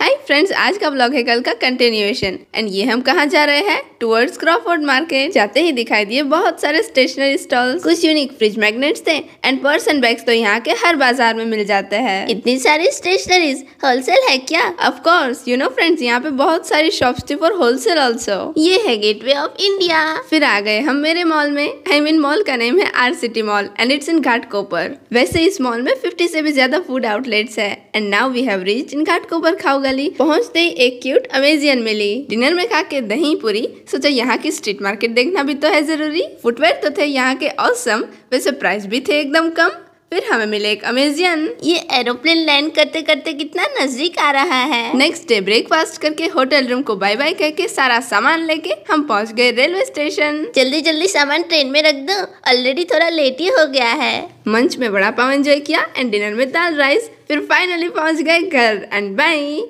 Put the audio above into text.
hi friends आज का blog है कल का कंटिन्यूएशन एंड ये हम कहाँ जा रहे हैं टूवर्ड्स क्रॉफोर्ड मार्केट जाते ही दिखाई दिए बहुत सारे स्टेशनरी स्टॉल कुछ यूनिक फ्रिज मैग्नेट्स थे एंड पर्स एंड बैग्स तो यहाँ के हर बाजार में मिल जाते हैं इतनी सारी स्टेशनरीज होलसेल है क्या ऑफकोर्स यू नो फ्रेंड्स यहाँ पे बहुत सारी शॉप थी फॉर होलसेल ऑल्सो ये है गेट ऑफ इंडिया फिर आ गए हम मेरे मॉल में आई मीन मॉल का नेम है R City mall and it's in Ghatkopar वैसे इस मॉल में फिफ्टी से भी ज्यादा फूड आउटलेट्स है and now we have reach in घाट खाओ गली पहुंचते ही एक क्यूट अमेजियन मिली डिनर में खा के दही पूरी सोचा यहाँ की स्ट्रीट मार्केट देखना भी तो है जरूरी फुटवेयर तो थे यहाँ के औसम वैसे प्राइस भी थे एकदम कम फिर हमें मिले एक अमेजियन ये एरोप्लेन लैंड करते करते कितना नजदीक आ रहा है नेक्स्ट डे ब्रेकफास्ट करके होटल रूम को बाय बाय करके सारा सामान लेके हम पहुंच गए रेलवे स्टेशन जल्दी जल्दी सामान ट्रेन में रख दो ऑलरेडी थोड़ा लेट ही हो गया है मंच में बड़ा पाव एंजॉय किया एंड डिनर में दाल राइस फिर फाइनली पहुँच गए घर एंड बाई